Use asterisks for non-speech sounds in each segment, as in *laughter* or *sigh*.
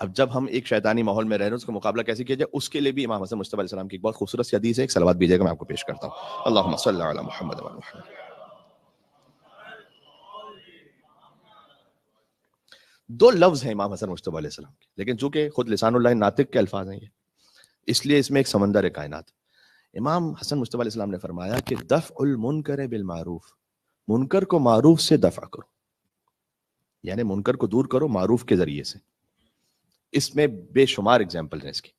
अब जब हम एक शैतानी माहौल में रह रहे हैं उसका मुकाबला कैसे किया जाए उसके लिए भी इमाम हसन मुश्तफ़ा सलाम की एक बहुत खूबसूरत सी हदीस है एक सलवाद भी मैं आपको पेश करता हूँ अल्लाह मोहम्मद दो लफ्ज़ हैं इमाम हसन मुश्तफ़ा सलाम के लेकिन चूंकि खुद लिसान नातिक के अल्फाज हैं ये इसलिए इसमें एक समंदर है कायनात इमाम हसन मुश्तफ़ा सलाम ने फरमाया कि दफ़ बिल मारूफ मुनकर को मारूफ से दफ़ा करो यानी मुनकर को दूर करो मारूफ के ज़रिए से इसमें बेशुमार एग्जाम्पल हैं इसके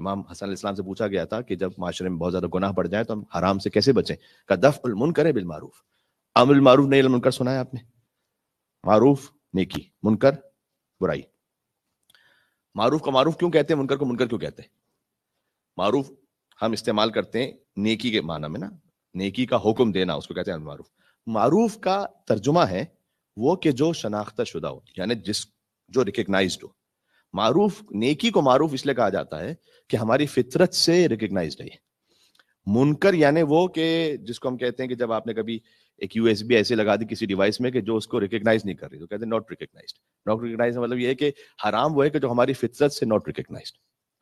इमाम हसन इस्लाम से पूछा गया था कि जब माशरे में बहुत ज्यादा गुनाह बढ़ जाए तो हम हराम से कैसे बचें का दफ उलमुन करे बिलमारूफ अमल मारूफ नहीं मुनकर सुना है आपने मारूफ नेकी मुनकर बुराई मारूफ का मारूफ क्यों कहते हैं मुनकर को मुनकर क्यों कहते हैं मारूफ हम इस्तेमाल करते हैं नेकी के माना में ना नेकी का हुक्म देना उसको कहते हैं मारूफ मारूफ का तर्जुमा है वो कि जो शनाख्त शुदा हो यानी जिस जो रिकग्नाइज हो मारूफ नेकी को मारूफ इसलिए कहा जाता है कि हमारी फितरत से रिकग्नाइज है मुनकर यानी वो के जिसको हम कहते हैं कि जब आपने कभी एक यूएसबी ऐसे लगा दी किसी डिवाइस में कि जो उसको रिकग्नाइज नहीं कर रही तो कहते हैं नॉट रिकग्नाइज नॉट रिकग्नाइज मतलब ये है कि हराम वो है कि जो हमारी फितरत से नॉट रिकग्नाइज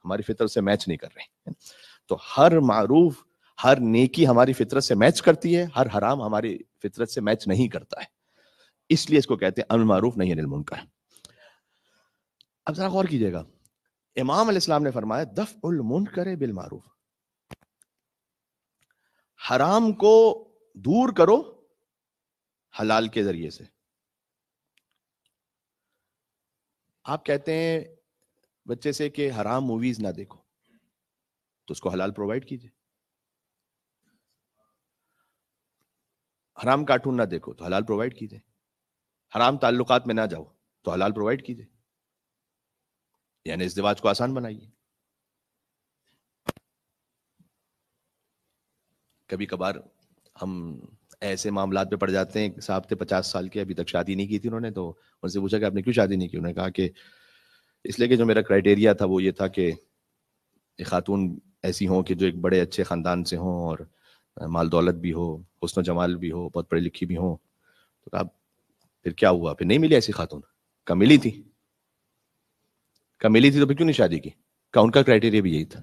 हमारी फितरत से मैच नहीं कर रहे तो हर मारूफ हर नेकी हमारी फितरत से मैच करती है हर हराम हमारी फितरत से मैच नहीं करता है इसलिए इसको कहते हैं अनमारूफ नहीं अनिल मुनकर अब जरा गौर कीजिएगा इमाम अल इस्लाम ने फरमाया दफ उल मुनकर बिल मारूफ हराम को दूर करो हलाल के जरिए से आप कहते हैं बच्चे से कि हराम मूवीज ना देखो तो उसको हलाल प्रोवाइड कीजिए हराम कार्टून ना देखो तो हलाल प्रोवाइड कीजिए हराम ताल्लुकात में ना जाओ तो हलाल प्रोवाइड कीजिए यानी इस दिवाज को आसान बनाइए कभी कभार हम ऐसे मामला पे पड़ जाते हैं साहब थे पचास साल के अभी तक शादी नहीं की थी उन्होंने तो उनसे पूछा कि आपने क्यों शादी नहीं की उन्होंने कहा कि इसलिए कि जो मेरा क्राइटेरिया था वो ये था कि एक खातून ऐसी हों कि जो एक बड़े अच्छे ख़ानदान से हों और माल दौलत भी हो हसन जमाल भी हो बहुत पढ़ी लिखी भी हों तो कहा फिर क्या हुआ फिर नहीं मिली ऐसी खातून का मिली थी का मिली थी तो फिर क्यों नहीं शादी की का उनका क्राइटेरिया भी यही था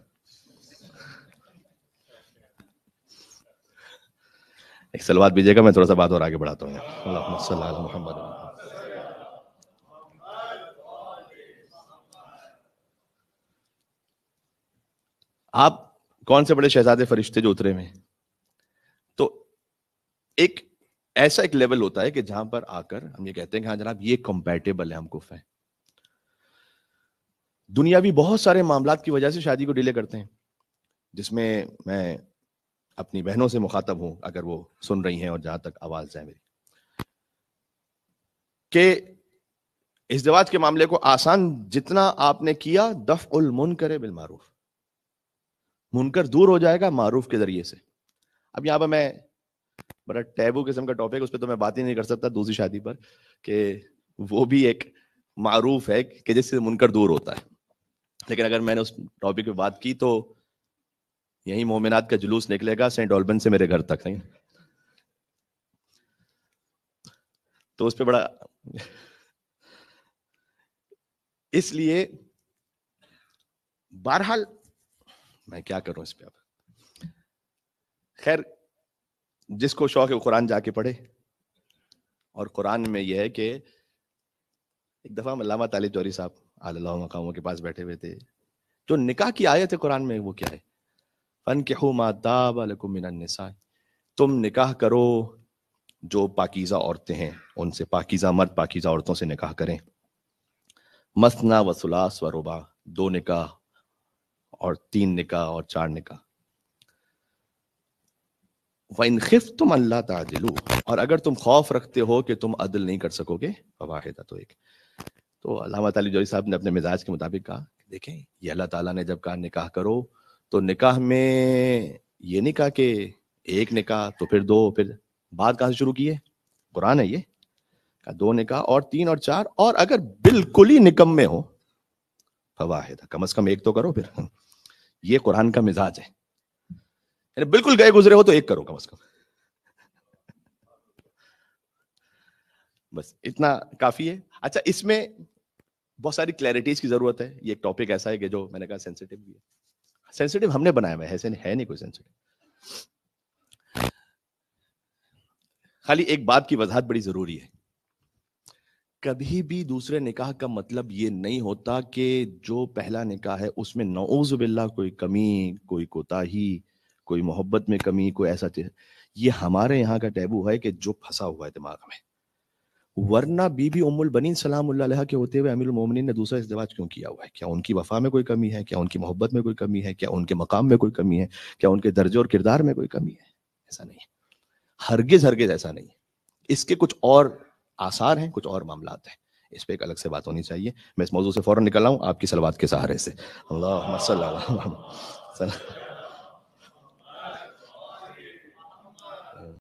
एक सलवाद भेजिएगा मैं थोड़ा सा बात और आगे बढ़ाता हूँ मोहम्मद आप कौन से बड़े शहजादे फरिश्ते जो उतरे में तो एक ऐसा एक लेवल होता है कि जहां पर आकर हम ये कहते हैं कि हाँ जनाब ये कंपेटेबल है हमको फैन दुनियावी बहुत सारे मामला की वजह से शादी को डिले करते हैं जिसमें मैं अपनी बहनों से मुखातब हूं अगर वो सुन रही हैं और जहां तक आवाज है मेरी इस इस्तेवाज के मामले को आसान जितना आपने किया दफ उल मुनकर बिल मारूफ मुनकर दूर हो जाएगा मारूफ के जरिए से अब यहाँ पर मैं बड़ा टैबू किस्म का टॉपिक उस पर तो मैं बात ही नहीं कर सकता दूसरी शादी पर कि वो भी एक मारूफ है कि जिससे मुनकर दूर होता है लेकिन अगर मैंने उस टॉपिक पे बात की तो यही मोमिनात का जुलूस निकलेगा सेंट ऑलबन से मेरे घर तक नहीं तो उस पर बड़ा *laughs* इसलिए बहरहाल मैं क्या करूं इस पर अब खैर जिसको शौक है वो कुरान जाके पढ़े और कुरान में यह है कि एक दफ़ा मलामा तालिब चौरी साहब आल्ला मकामों के पास बैठे हुए थे जो निकाह की आयत है कुरान में वो क्या है फन के हो तुम निकाह करो जो पाकिज़ा औरतें हैं उनसे पाकिज़ा मर्द पाकिज़ा औरतों से निकाह करें मसना वसुला व दो निकाह और तीन निकाह और चार निकाह वन खिफ तुम अल्लाह ताजिलू और अगर तुम खौफ रखते हो कि तुम अदल नहीं कर सकोगे वाहिदा तो एक तो अलामा ताली साहब ने अपने मिजाज के मुताबिक कहा देखें ये अल्लाह ताला ने जब कहा निकाह करो तो निकाह में ये नहीं कहा कि एक निकाह तो फिर दो फिर बात कहाँ से शुरू की है कुरान है ये कहा दो निकाह और तीन और चार और अगर बिल्कुल ही निकम में हो फवाहिद कम अज कम एक तो करो फिर ये कुरान का मिजाज है बिल्कुल गए गुजरे हो तो एक करो कम अज कम बस इतना काफी है अच्छा इसमें बहुत सारी क्लैरिटीज की जरूरत है ये एक टॉपिक ऐसा है कि जो मैंने कहा सेंसिटिव भी है सेंसिटिव हमने बनाया हुआ है ऐसे है नहीं कोई सेंसिटिव खाली एक बात की वजाहत बड़ी जरूरी है कभी भी दूसरे निकाह का मतलब ये नहीं होता कि जो पहला निकाह है उसमें नौज बिल्ला कोई कमी कोई कोताही कोई मोहब्बत में कमी कोई ऐसा चीज ये हमारे यहाँ का टैबू है कि जो फंसा हुआ है दिमाग में वरना बीबी उमुल बनी सलाम के होते हुए अमीर मोमिन ने दूसरा इस्तेवाज क्यों किया हुआ है क्या उनकी वफा में कोई कमी है क्या उनकी मोहब्बत में कोई कमी है क्या उनके मकाम में कोई कमी है क्या उनके दर्जे और किरदार में कोई कमी है ऐसा नहीं है हरगिज हरगिज ऐसा नहीं है इसके कुछ और आसार हैं कुछ और मामला हैं इस पर एक अलग से बात होनी चाहिए मैं इस मौजूद से फ़ौरन निकल रहा हूँ आपकी सलवाद के सहारे से अल्लाह